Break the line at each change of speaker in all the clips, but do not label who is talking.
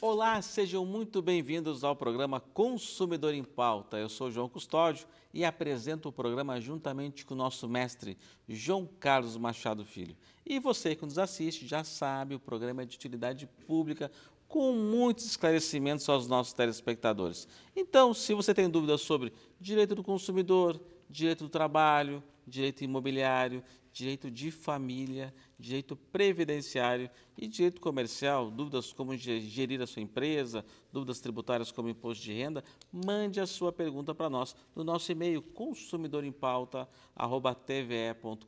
Olá, sejam muito bem-vindos ao programa Consumidor em Pauta. Eu sou João Custódio e apresento o programa juntamente com o nosso mestre João Carlos Machado Filho. E você que nos assiste já sabe, o programa é de utilidade pública, com muitos esclarecimentos aos nossos telespectadores. Então, se você tem dúvidas sobre direito do consumidor, direito do trabalho, direito imobiliário, direito de família, direito previdenciário e direito comercial, dúvidas como gerir a sua empresa, dúvidas tributárias como imposto de renda, mande a sua pergunta para nós no nosso e-mail consumidorempauta@tve.com.br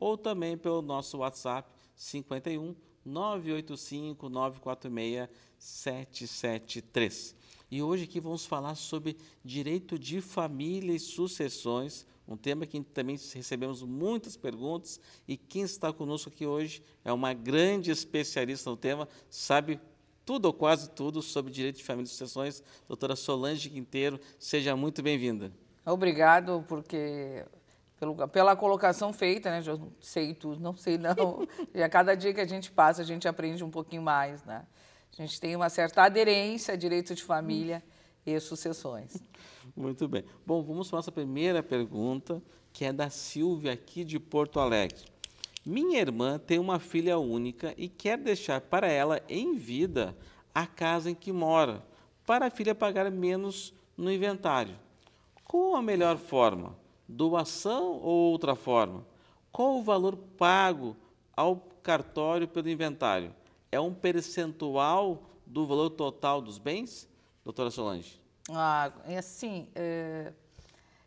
ou também pelo nosso WhatsApp 51 985 946 773. E hoje aqui vamos falar sobre direito de família e sucessões, um tema que também recebemos muitas perguntas e quem está conosco aqui hoje é uma grande especialista no tema, sabe tudo ou quase tudo sobre direito de família e sucessões. Doutora Solange Quinteiro, seja muito bem-vinda.
Obrigado, porque pelo, pela colocação feita, né? Eu sei tudo, não sei não. E a cada dia que a gente passa, a gente aprende um pouquinho mais, né? A gente tem uma certa aderência a direito de família
e sucessões. Muito bem. Bom, vamos para a nossa primeira pergunta, que é da Silvia, aqui de Porto Alegre. Minha irmã tem uma filha única e quer deixar para ela, em vida, a casa em que mora, para a filha pagar menos no inventário. Qual a melhor forma? doação ou outra forma. Qual o valor pago ao cartório pelo inventário? É um percentual do valor total dos bens, doutora Solange?
Ah, é assim, é... Eh,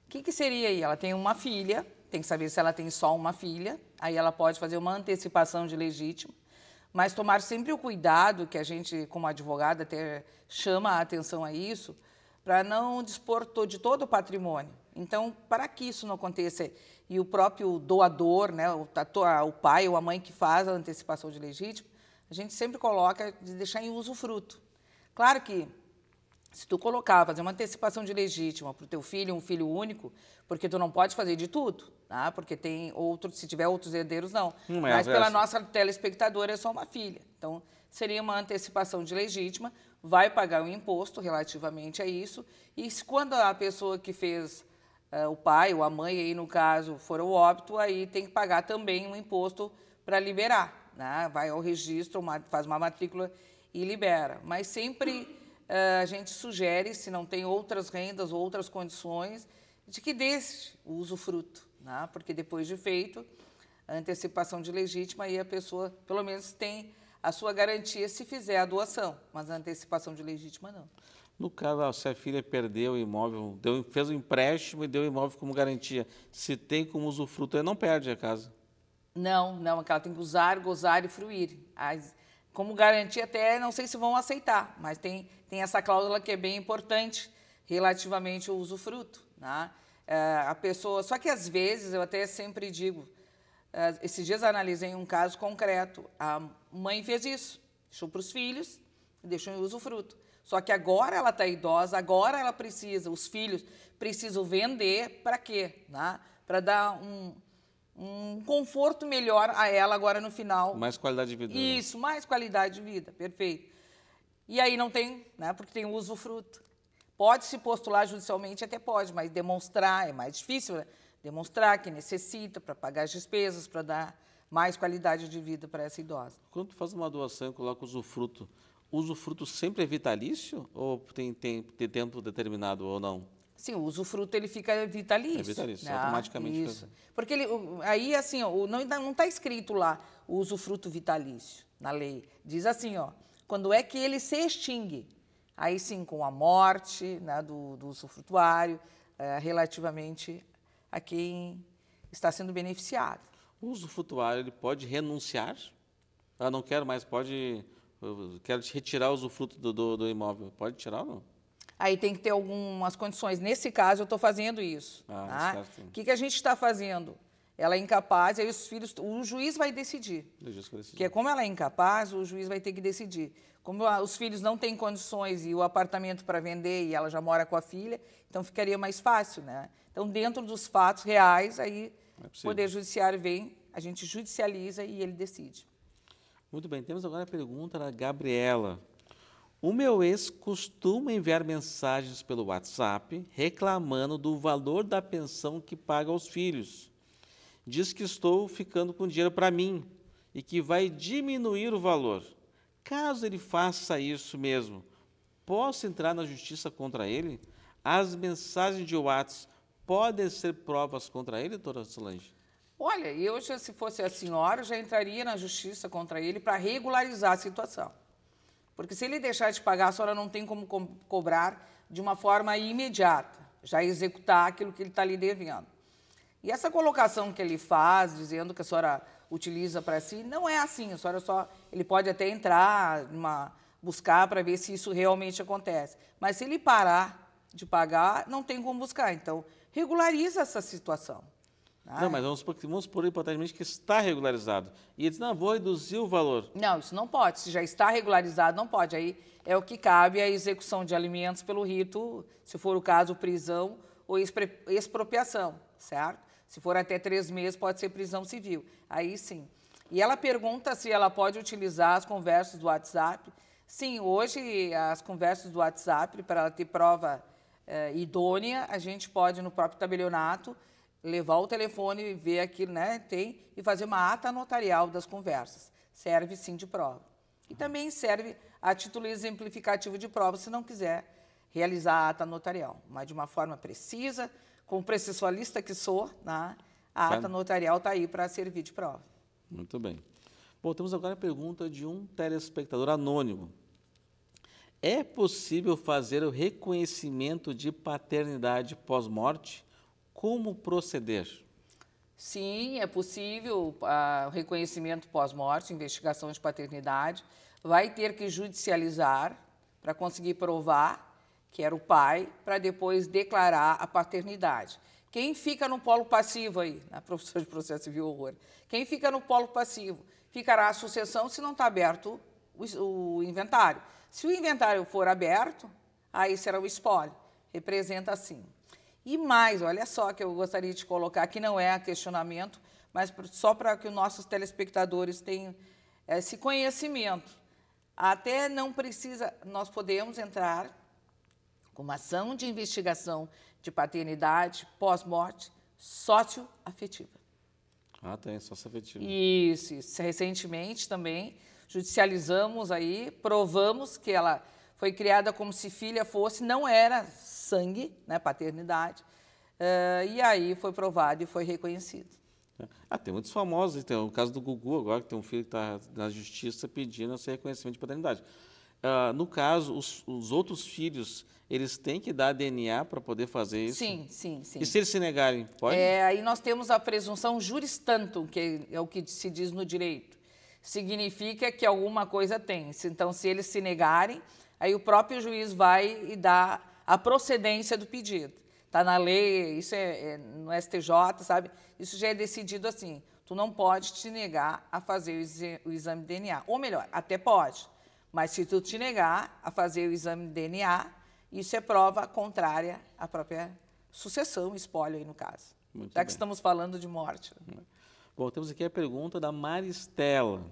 o que, que seria aí? Ela tem uma filha, tem que saber se ela tem só uma filha, aí ela pode fazer uma antecipação de legítimo, mas tomar sempre o cuidado que a gente, como advogada, até chama a atenção a isso, para não dispor de todo o patrimônio. Então, para que isso não aconteça, e o próprio doador, né, o, o pai ou a mãe que faz a antecipação de legítimo, a gente sempre coloca de deixar em uso fruto Claro que se tu colocar, fazer uma antecipação de legítima para o teu filho, um filho único, porque tu não pode fazer de tudo, tá? porque tem outro, se tiver outros herdeiros, não. Hum, mas pela nossa telespectadora é só uma filha. Então, seria uma antecipação de legítima, vai pagar um imposto relativamente a isso, e quando a pessoa que fez é, o pai ou a mãe, aí no caso for o óbito, aí tem que pagar também um imposto para liberar. Né? Vai ao registro, faz uma matrícula e libera. Mas sempre é, a gente sugere, se não tem outras rendas ou outras condições, de que desse o usufruto, né? porque depois de feito, a antecipação de legítima, aí a pessoa pelo menos tem a sua garantia se fizer a doação, mas a antecipação de legítima não.
No caso, ah, se a filha perdeu o imóvel, deu, fez um empréstimo e deu o imóvel como garantia. Se tem como usufruto, ela não perde a casa.
Não, não, é ela tem que usar, gozar e fruir. As, como garantia, até não sei se vão aceitar, mas tem, tem essa cláusula que é bem importante relativamente ao usufruto. Né? É, a pessoa, só que às vezes, eu até sempre digo, é, esses dias analisei um caso concreto, a mãe fez isso, deixou para os filhos, deixou em usufruto. Só que agora ela está idosa, agora ela precisa, os filhos precisam vender para quê? Né? Para dar um, um conforto melhor a ela agora no final. Mais qualidade de vida. Né? Isso, né? mais qualidade de vida, perfeito. E aí não tem, né? Porque tem usufruto. Pode se postular judicialmente, até pode, mas demonstrar é mais difícil, né? Demonstrar que necessita para pagar as despesas, para dar mais qualidade de vida para essa idosa.
Quando faz uma doação e coloca usufruto, usufruto sempre é vitalício ou tem, tem, tem tempo determinado ou não?
Sim, o usufruto ele fica vitalício. É vitalício, ah, automaticamente. Isso. Porque ele, aí, assim, ó, não está escrito lá o usufruto vitalício na lei. Diz assim, ó, quando é que ele se extingue? Aí sim, com a morte né, do, do usufrutuário, é, relativamente a quem está sendo beneficiado.
O usufrutuário ele pode renunciar? Ah, não quero mais, pode eu quero retirar o usufruto do, do, do imóvel. Pode tirar ou não?
Aí tem que ter algumas condições. Nesse caso, eu estou fazendo isso. Ah, tá? Certo. O que, que a gente está fazendo? Ela é incapaz, aí os filhos. O juiz vai decidir. O juiz vai decidir. Porque como ela é incapaz, o juiz vai ter que decidir. Como os filhos não têm condições e o apartamento para vender e ela já mora com a filha, então ficaria mais fácil, né? Então, dentro dos fatos reais, aí é o Poder Judiciário vem, a gente judicializa e ele decide.
Muito bem, temos agora a pergunta da Gabriela. O meu ex costuma enviar mensagens pelo WhatsApp reclamando do valor da pensão que paga aos filhos. Diz que estou ficando com dinheiro para mim e que vai diminuir o valor. Caso ele faça isso mesmo, posso entrar na justiça contra ele? As mensagens de WhatsApp podem ser provas contra ele, doutora Solange?
Olha, eu, se fosse a senhora, já entraria na justiça contra ele para regularizar a situação. Porque se ele deixar de pagar, a senhora não tem como co cobrar de uma forma imediata, já executar aquilo que ele está lhe devendo. E essa colocação que ele faz, dizendo que a senhora utiliza para si, não é assim. A senhora só. Ele pode até entrar, numa, buscar para ver se isso realmente acontece. Mas se ele parar de pagar, não tem como buscar. Então, regulariza essa situação.
Ah. Não, é. mas vamos supor, vamos supor hipoteticamente que está regularizado. E ele diz, não, vou reduzir o valor.
Não, isso não pode. Se já está regularizado, não pode. Aí é o que cabe a execução de alimentos pelo rito, se for o caso, prisão ou expropriação, certo? Se for até três meses, pode ser prisão civil. Aí sim. E ela pergunta se ela pode utilizar as conversas do WhatsApp. Sim, hoje as conversas do WhatsApp, para ela ter prova eh, idônea, a gente pode no próprio tabelionato levar o telefone e ver aquilo, né? Tem, e fazer uma ata notarial das conversas. Serve sim de prova. E também serve a título exemplificativo de prova, se não quiser realizar a ata notarial, mas de uma forma precisa, como processualista que sou, né? a ata notarial
está aí para servir de prova. Muito bem. Bom, temos agora a pergunta de um telespectador anônimo. É possível fazer o reconhecimento de paternidade pós-morte? como proceder?
Sim, é possível ah, o reconhecimento pós-morte, investigação de paternidade. Vai ter que judicializar para conseguir provar que era o pai, para depois declarar a paternidade. Quem fica no polo passivo aí, na professora de processo civil horror, quem fica no polo passivo? Ficará a sucessão se não está aberto o, o, inventário. Se o inventário for aberto, aí será o espólio. Representa assim. E mais, olha só que eu gostaria de colocar, que não é questionamento, mas só para que os nossos telespectadores tenham eh, esse conhecimento. Até não precisa, nós podemos entrar com uma ação de investigação de paternidade pós-morte sócio-afetiva.
Ah, tem, sócio-afetiva.
Isso, isso. Recentemente também judicializamos aí, provamos que ela foi criada como se filha fosse, não era sangue, né, paternidade, uh, e aí foi provado e foi reconhecido.
Ah, tem muitos famosos, né, tem o caso do Gugu agora, que tem um filho que está na justiça pedindo esse reconhecimento de paternidade. Uh, no caso, os, os, outros filhos, eles têm que dar DNA para poder fazer isso? Sim,
sim, sim. E se
eles se negarem, pode? É,
aí nós temos a presunção juris tantum, que é o que se diz no direito. Significa que alguma coisa tem. Então, se eles se negarem, Aí o próprio juiz vai e dá a procedência do pedido. Está na lei, isso é, é, no STJ, sabe? Isso já é decidido assim. Tu não pode te negar a fazer o, exame DNA. Ou melhor, até pode. Mas se tu te negar a fazer o exame DNA, isso é prova contrária à própria sucessão, espólio aí no caso. Muito Já bem. que estamos falando de morte.
Né? Bom, temos aqui a pergunta da Maristela.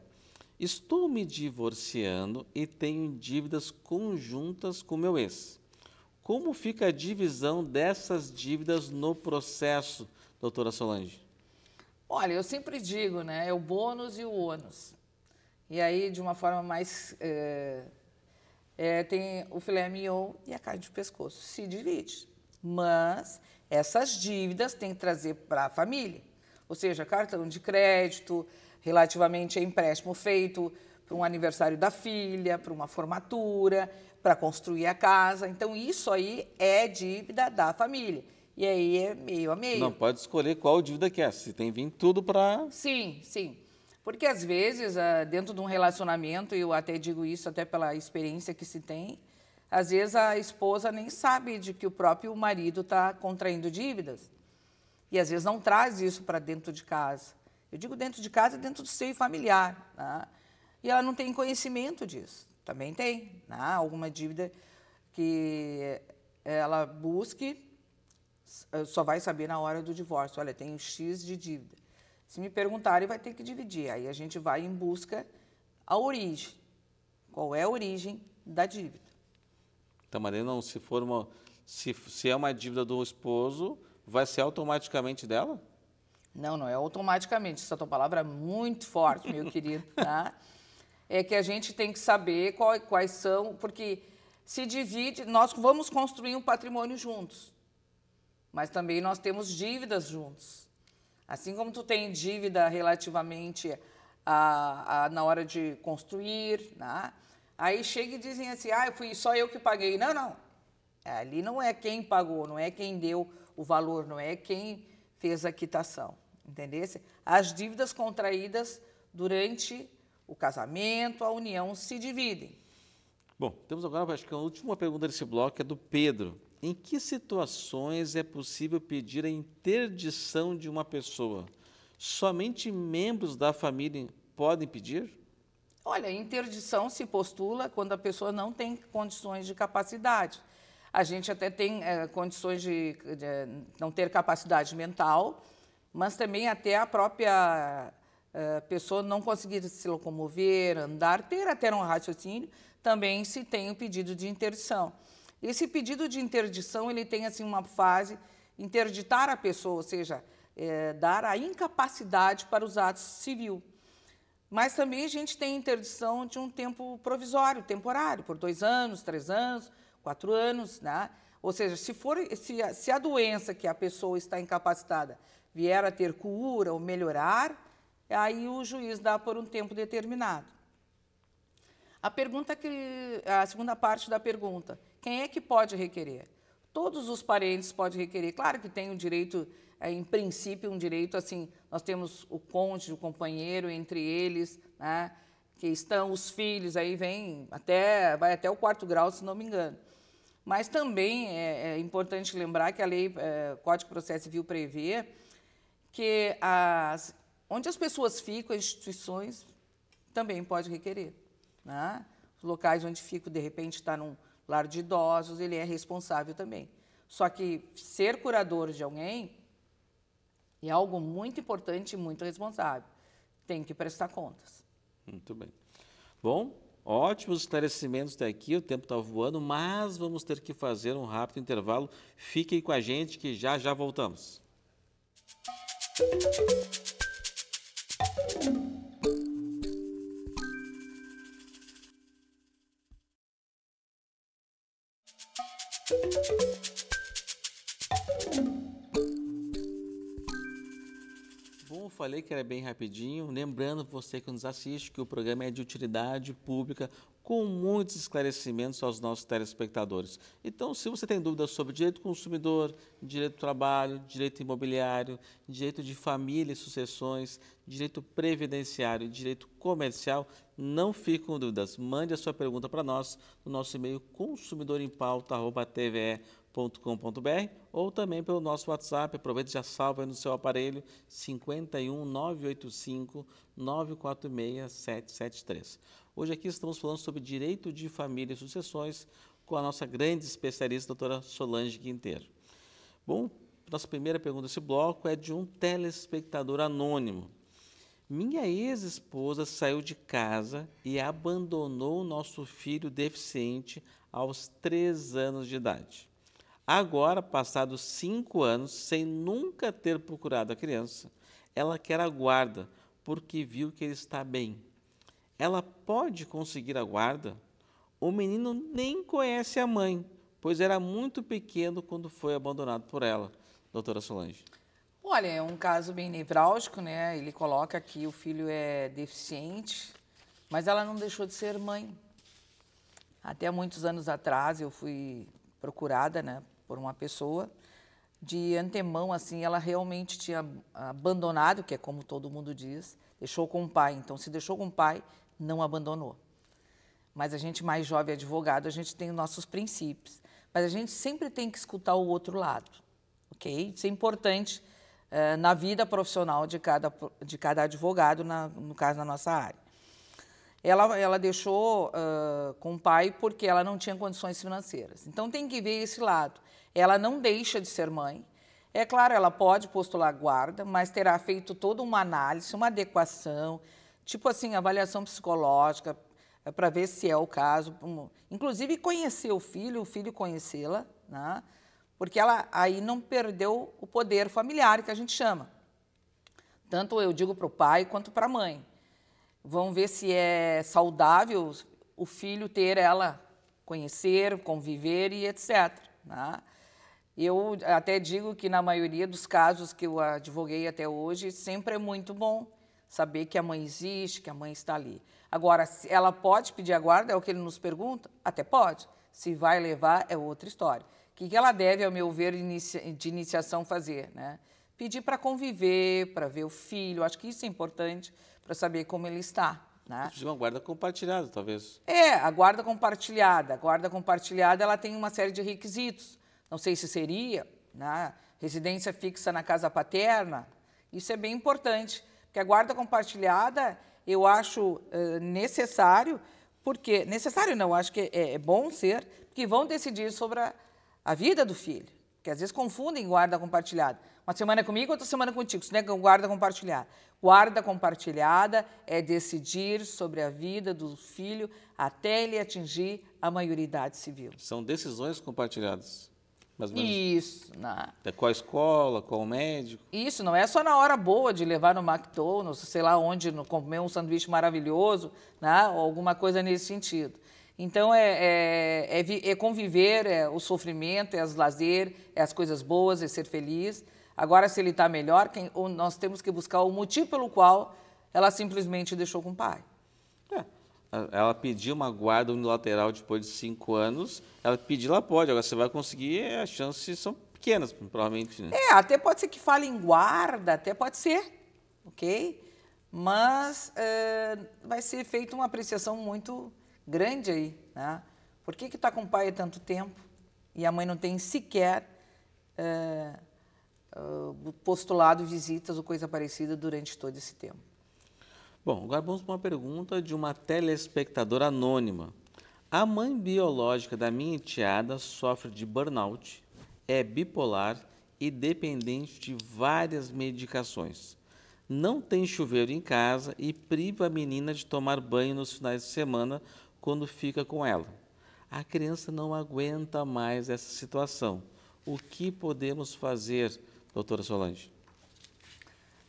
Estou me divorciando e tenho dívidas conjuntas com meu ex. Como fica a divisão dessas dívidas no processo, doutora Solange?
Olha, eu sempre digo, né? É o bônus e o ônus. E aí, de uma forma mais. É, é, tem o filé mignon e a carne de pescoço. Se divide. Mas essas dívidas tem que trazer para a família. Ou seja, cartão de crédito, relativamente a empréstimo feito para um aniversário da filha, para uma formatura, para construir a casa. Então, isso aí é dívida da família. E aí é meio a meio. Não
pode escolher qual dívida que é, se tem vindo tudo para.
Sim, sim. Porque às vezes, ah, dentro de um relacionamento, eu até digo isso até pela experiência que se tem, às vezes a esposa nem sabe de que o próprio marido está contraindo dívidas. E às vezes não traz isso para dentro de casa. Eu digo dentro de casa, dentro do seio familiar. Né? E ela não tem conhecimento disso. Também tem. Né? Alguma dívida que ela busque, só vai saber na hora do divórcio. Olha, tem um X de dívida. Se me perguntarem, vai ter que dividir. Aí a gente vai em busca a origem. Qual é a origem da dívida?
Tá, não, se for uma. Se, se é uma dívida do esposo, vai ser automaticamente dela?
Não, não é automaticamente. Essa tua palavra é muito forte, meu querido, tá? É que a gente tem que saber qual, quais são, porque se divide, nós vamos construir um patrimônio juntos, mas também nós temos dívidas juntos. Assim como tu tem dívida relativamente a, a na hora de construir, né? aí chega e dizem assim, ah, fui só eu que paguei. Não, não. É, ali não é quem pagou, não é quem deu o valor, não é quem fez a quitação, entendesse? As dívidas contraídas durante o casamento, a união se
dividem. Bom, temos agora, acho que a última pergunta desse bloco é do Pedro. Em que situações é possível pedir a interdição de uma pessoa? Somente membros da família podem pedir?
Olha, interdição se postula quando a pessoa não tem condições de capacidade. A gente até tem é, condições de, de, não ter capacidade mental, mas também até a própria é, pessoa não conseguir se locomover, andar, ter até um raciocínio, também se tem o pedido de interdição. Esse pedido de interdição ele tem assim uma fase interditar a pessoa, ou seja, é, dar a incapacidade para os atos civil. Mas também a gente tem interdição de um tempo provisório, temporário, por dois anos, três anos, quatro anos, né? Ou seja, se, for, se, a, se a doença que a pessoa está incapacitada vier a ter cura ou melhorar, aí o juiz dá por um tempo determinado. A pergunta que a segunda parte da pergunta, quem é que pode requerer? Todos os parentes podem requerer. Claro que tem o um direito, é, em princípio, um direito assim. Nós temos o cônjuge, o companheiro entre eles, né? Que estão os filhos aí vem até vai até o quarto grau, se não me engano. Mas também é, é importante lembrar que a lei é, Código de Processo Civil prevê que as, onde as pessoas ficam, as instituições também pode requerer. Né? Os locais onde fico, de repente, está num lar de idosos, ele é responsável também. Só que ser curador de alguém é algo muito importante e muito responsável. Tem que prestar contas.
Muito bem. Bom, Ótimos esclarecimentos daqui, o tempo está voando, mas vamos ter que fazer um rápido intervalo. Fiquem com a gente que já já voltamos. Música bom, falei que era bem rapidinho. Lembrando você que nos assiste que o programa é de utilidade pública com muitos esclarecimentos aos nossos telespectadores. Então, se você tem dúvidas sobre direito consumidor, direito do trabalho, direito imobiliário, direito de família e sucessões, direito previdenciário e direito comercial, não fique com dúvidas. Mande a sua pergunta para nós no nosso e-mail consumidorempauta.tve.com www.cultura.com.br ou também pelo nosso WhatsApp. aproveite e já salva no seu aparelho 51 985 946 773. Hoje aqui estamos falando sobre direito de família e sucessões com a nossa grande especialista, doutora Solange Quinteiro. Bom, nossa primeira pergunta desse bloco é de um telespectador anônimo. Minha ex-esposa saiu de casa e abandonou nosso filho deficiente aos três anos de idade. Agora, passados cinco anos, sem nunca ter procurado a criança, ela quer a guarda porque viu que ele está bem. Ela pode conseguir a guarda? O menino nem conhece a mãe, pois era muito pequeno quando foi abandonado por ela. Doutora Solange.
Olha, é um caso bem nevrálgico, né? Ele coloca que o filho é deficiente, mas ela não deixou de ser mãe. Até muitos anos atrás eu fui procurada, né, por uma pessoa. De antemão, assim, ela realmente tinha abandonado, que é como todo mundo diz, deixou com o pai. Então, se deixou com o pai, não abandonou. Mas a gente mais jovem advogado, a gente tem os nossos princípios. Mas a gente sempre tem que escutar o outro lado, ok? Isso é importante uh, na vida profissional de cada, de cada advogado, na, no caso na nossa área. Ela, ela deixou uh, com o pai porque ela não tinha condições financeiras. Então tem que ver esse lado. Ela não deixa de ser mãe. É claro, ela pode postular guarda, mas terá feito toda uma análise, uma adequação, tipo assim, avaliação psicológica, eh, para ver se é o caso. Inclusive, conhecer o filho, o filho conhecê-la, né? porque ela aí não perdeu o poder familiar, que a gente chama. Tanto eu digo para o pai quanto para a mãe. Vão ver se é saudável o filho ter ela, conhecer, conviver e etc. Né? Eu até digo que, na maioria dos casos que eu advoguei até hoje, sempre é muito bom saber que a mãe existe, que a mãe está ali. Agora, se ela pode pedir a guarda, é o que ele nos pergunta? Até pode. Se vai levar, é outra história. O que ela deve, ao meu ver, de iniciação fazer? Né? Pedir para conviver, para ver o filho, acho que isso é importante para saber como ele está. Né?
Uma guarda compartilhada, talvez.
É, a guarda compartilhada. A guarda compartilhada ela tem uma série de requisitos não sei se seria, né? residência fixa na casa paterna. Isso é bem importante, porque a guarda compartilhada eu acho eh, necessário, porque necessário não, acho que é, é, bom ser, porque vão decidir sobre a, a vida do filho, que às vezes confundem guarda compartilhada. Uma semana é comigo, outra semana é contigo, isso não é guarda compartilhada. Guarda compartilhada é decidir sobre a vida do filho até ele atingir a maioridade civil.
São decisões compartilhadas. Isso. Na... É qual escola, qual médico?
Isso, não é só na hora boa de levar no McDonald's, sei lá onde, no, comer um sanduíche maravilhoso, né? ou alguma coisa nesse sentido. Então, é, é, é, é conviver, é o sofrimento, é os lazer, é as coisas boas, é ser feliz. Agora, se ele está melhor, quem, nós temos que buscar o motivo pelo qual ela simplesmente deixou com o pai.
Ela pediu uma guarda unilateral depois de cinco anos. Ela pedir, ela pode. Agora, você vai conseguir, as chances são pequenas, provavelmente. Né? É,
até pode ser que fale em guarda, até pode ser, ok? Mas é, vai ser feita uma apreciação muito grande aí, né? Por que que tá com o pai há tanto tempo e a mãe não tem sequer é, postulado visitas ou coisa parecida durante todo esse tempo?
Bom, agora vamos para uma pergunta de uma telespectadora anônima. A mãe biológica da minha enteada sofre de burnout, é bipolar e dependente de várias medicações. Não tem chuveiro em casa e priva a menina de tomar banho nos finais de semana quando fica com ela. A criança não aguenta mais essa situação. O que podemos fazer, doutora Solange?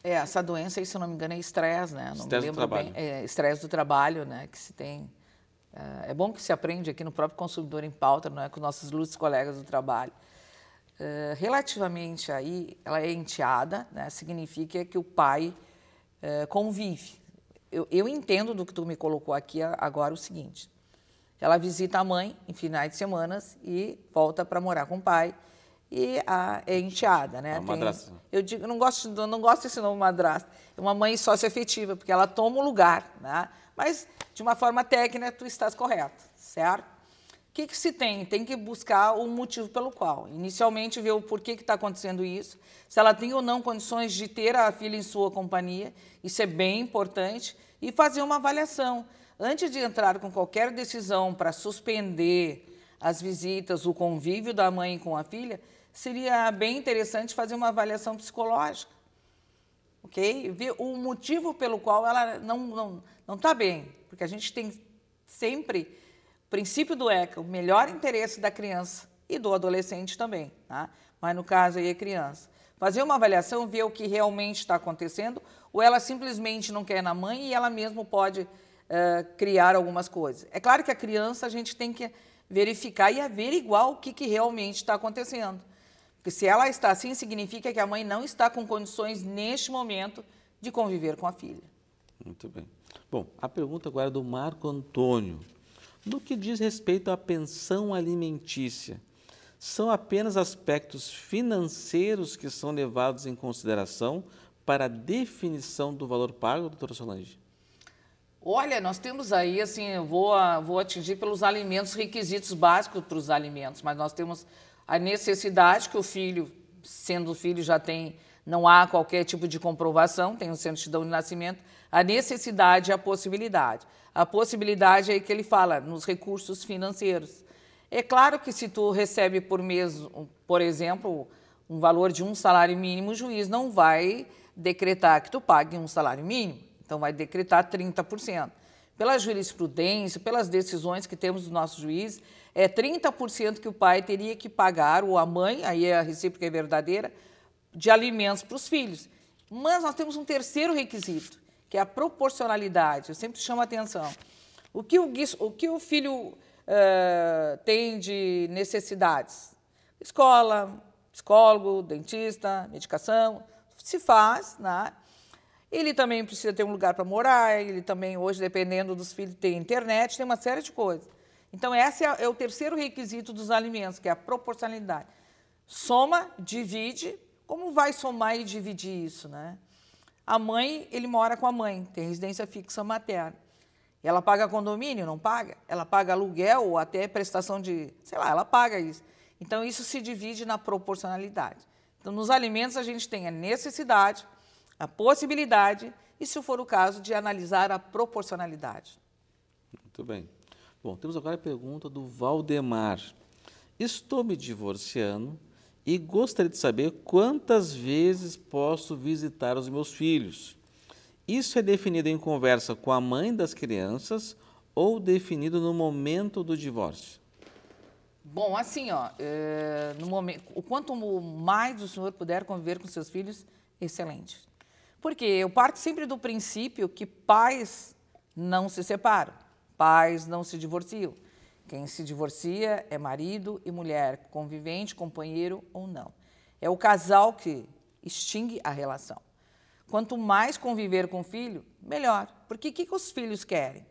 É, essa doença, se não me engano, é estresse, né? Não estresse do trabalho. Bem. É, estresse do trabalho, né? Que se tem. Eh, é bom que se aprende aqui no próprio Consumidor em Pauta, não é? com nossos ilustres colegas do trabalho. É, relativamente aí, ela é enteada, né? significa que o pai é, convive. Eu, eu entendo do que tu me colocou aqui agora o seguinte: ela visita a mãe em finais de semana e volta para morar com o pai e a é enteada, né? A madrasta. Tem, eu digo, não gosto, não gosto desse nome madrasta. É uma mãe sócio-efetiva, porque ela toma o lugar, né? Mas de uma forma técnica, tu estás correto, certo? O que, que se tem? Tem que buscar o motivo pelo qual. Inicialmente, ver o porquê que está acontecendo isso, se ela tem ou não condições de ter a filha em sua companhia, isso é bem importante, e fazer uma avaliação. Antes de entrar com qualquer decisão para suspender as visitas, o convívio da mãe com a filha, seria bem interessante fazer uma avaliação psicológica, ok? Ver o motivo pelo qual ela não não não está bem, porque a gente tem sempre o princípio do ECA, o melhor interesse da criança e do adolescente também, tá? Mas no caso aí é criança. Fazer uma avaliação, ver o que realmente está acontecendo, ou ela simplesmente não quer na mãe e ela mesma pode uh, criar algumas coisas. É claro que a criança a gente tem que verificar e averiguar o que, que realmente está acontecendo. Porque se ela está assim, significa que a mãe não está com condições neste momento de conviver
com a filha. Muito bem. Bom, a pergunta agora é do Marco Antônio. No que diz respeito à pensão alimentícia, são apenas aspectos financeiros que são levados em consideração para a definição do valor pago, doutora Solange?
Olha, nós temos aí, assim, vou, vou atingir pelos alimentos, requisitos básicos para os alimentos, mas nós temos a necessidade que o filho, sendo filho, já tem, não há qualquer tipo de comprovação, tem o certidão de nascimento, a necessidade e a possibilidade. A possibilidade é que ele fala nos recursos financeiros. É claro que se tu recebe por mês, por exemplo, um valor de um salário mínimo, o juiz não vai decretar que tu pague um salário mínimo, então vai decretar 30% pela jurisprudência, pelas decisões que temos do nossos juízes, é 30% que o pai teria que pagar, ou a mãe, aí é a recíproca é verdadeira, de alimentos para os filhos. Mas nós temos um terceiro requisito, que é a proporcionalidade. Eu sempre chamo a atenção. O que o, o, que o filho uh, tem de necessidades? Escola, psicólogo, dentista, medicação, se faz, né? Ele também precisa ter um lugar para morar, ele também, hoje, dependendo dos filhos, tem internet, tem uma série de coisas. Então, esse é, é o terceiro requisito dos alimentos, que é a proporcionalidade. Soma, divide. Como vai somar e dividir isso, né? A mãe, ele mora com a mãe, tem residência fixa materna. Ela paga condomínio? Não paga. Ela paga aluguel ou até prestação de. sei lá, ela paga isso. Então, isso se divide na proporcionalidade. Então, nos alimentos, a gente tem a necessidade a possibilidade e, se for o caso, de analisar a proporcionalidade.
Muito bem. Bom, temos agora a pergunta do Valdemar. Estou me divorciando e gostaria de saber quantas vezes posso visitar os meus filhos. Isso é definido em conversa com a mãe das crianças ou definido no momento do divórcio?
Bom, assim, ó, é, no momento, o quanto mais o senhor puder conviver com seus filhos, excelente. Porque eu parto sempre do princípio que pais não se separam, pais não se divorciam. Quem se divorcia é marido e mulher, convivente, companheiro ou não. É o casal que extingue a relação. Quanto mais conviver com o filho, melhor. Porque o que, que os filhos querem?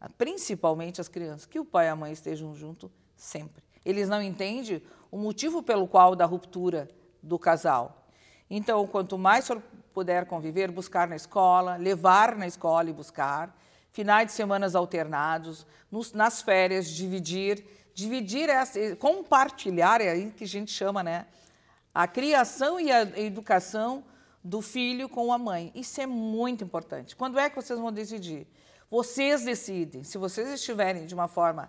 Ah, principalmente as crianças, que o pai e a mãe estejam juntos sempre. Eles não entendem o motivo pelo qual da ruptura do casal. Então, quanto mais o senhor puder conviver, buscar na escola, levar na escola e buscar, finais de semanas alternados, nos, nas férias, dividir, dividir, essa, compartilhar, é aí que a gente chama, né? A criação e a educação do filho com a mãe. Isso é muito importante. Quando é que vocês vão decidir? Vocês decidem. Se vocês estiverem de uma forma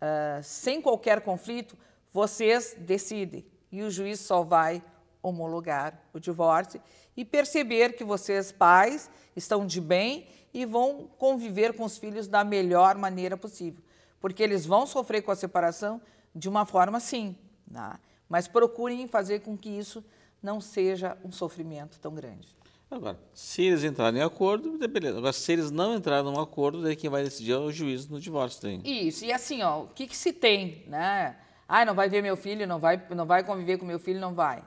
uh, sem qualquer conflito, vocês decidem. E o juiz só vai homologar o divórcio e perceber que vocês, pais, estão de bem e vão conviver com os filhos da melhor maneira possível. Porque eles vão sofrer com a separação de uma forma sim, né? mas procurem fazer com que isso não seja um sofrimento tão grande.
Agora, se eles entrarem em acordo, beleza. Agora, se eles não entrarem em acordo, daí quem vai decidir é o juiz no divórcio. Tem.
Isso, e assim, ó, o que, que se tem, né? Ah, não vai ver meu filho, não vai, não vai conviver com meu filho, não vai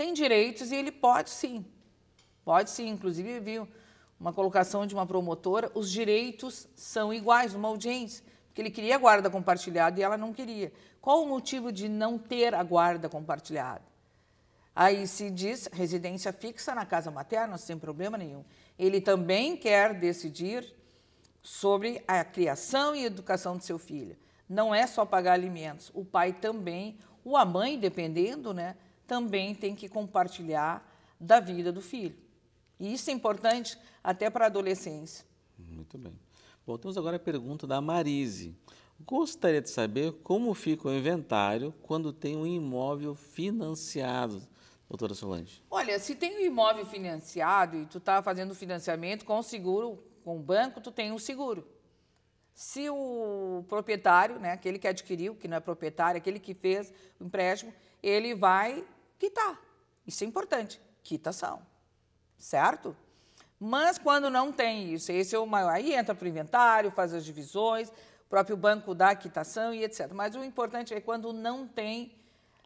tem direitos e ele pode sim, pode sim, inclusive viu uma colocação de uma promotora, os direitos são iguais numa audiência, porque ele queria a guarda compartilhada e ela não queria. Qual o motivo de não ter a guarda compartilhada? Aí se diz residência fixa na casa materna, sem problema nenhum. Ele também quer decidir sobre a criação e educação de seu filho. Não é só pagar alimentos, o pai também, ou a mãe, dependendo, né? também tem que compartilhar da vida do filho. E isso é importante até para a adolescência.
Muito bem. Voltamos agora à pergunta da Marise. Gostaria de saber como fica o inventário quando tem um imóvel financiado, doutora Solange.
Olha, se tem um imóvel financiado e tu está fazendo financiamento com o seguro, com o banco, tu tem um seguro. Se o proprietário, né, aquele que adquiriu, que não é proprietário, aquele que fez o empréstimo, ele vai quitar. Isso é importante, quitação, certo? Mas quando não tem isso, esse é o maior, aí entra para o inventário, faz as divisões, o próprio banco dá a quitação e etc. Mas o importante é quando não tem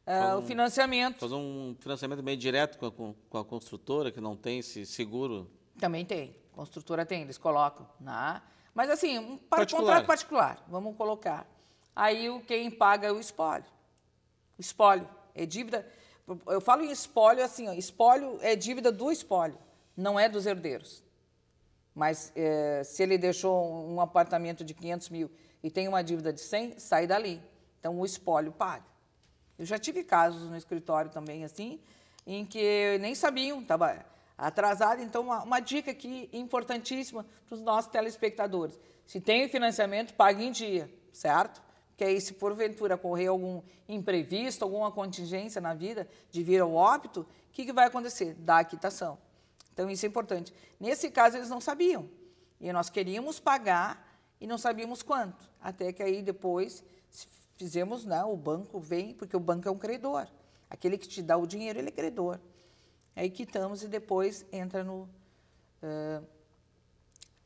uh, um, o financiamento.
Fazer um financiamento meio direto com a, com a, construtora que não tem esse seguro?
Também tem, construtora tem, eles colocam. Na... Né? Mas assim, um particular. contrato particular, vamos colocar. Aí quem paga é o espólio. O espólio é dívida eu falo em espólio assim, ó, espólio é dívida do espólio, não é dos herdeiros. Mas é, se ele deixou um apartamento de 500 mil e tem uma dívida de 100, sai dali. Então o espólio paga. Eu já tive casos no escritório também assim, em que nem sabiam, estava atrasado. Então uma, uma dica aqui importantíssima para os nossos telespectadores: se tem financiamento, pague em dia, certo? que aí se porventura ocorrer algum imprevisto, alguma contingência na vida de vir ao óbito, o que, que vai acontecer? a quitação. Então isso é importante. Nesse caso eles não sabiam e nós queríamos pagar e não sabíamos quanto, até que aí depois fizemos, né, o banco vem, porque o banco é um credor, aquele que te dá o dinheiro ele é credor. Aí quitamos e depois entra no uh,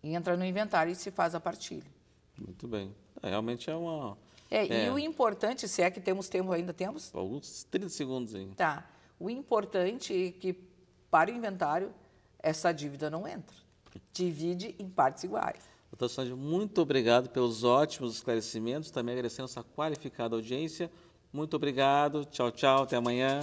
entra no inventário e se faz a partilha.
Muito bem. É, realmente é uma é, é, E é. o
importante, se é que temos tempo, ainda temos?
Alguns 30 segundos ainda.
Tá. O importante é que, para o inventário, essa dívida não entra. Divide em partes iguais.
Doutor Sandra, muito obrigado pelos ótimos esclarecimentos. Também agradecendo essa qualificada audiência. Muito obrigado. Tchau, tchau. Até amanhã.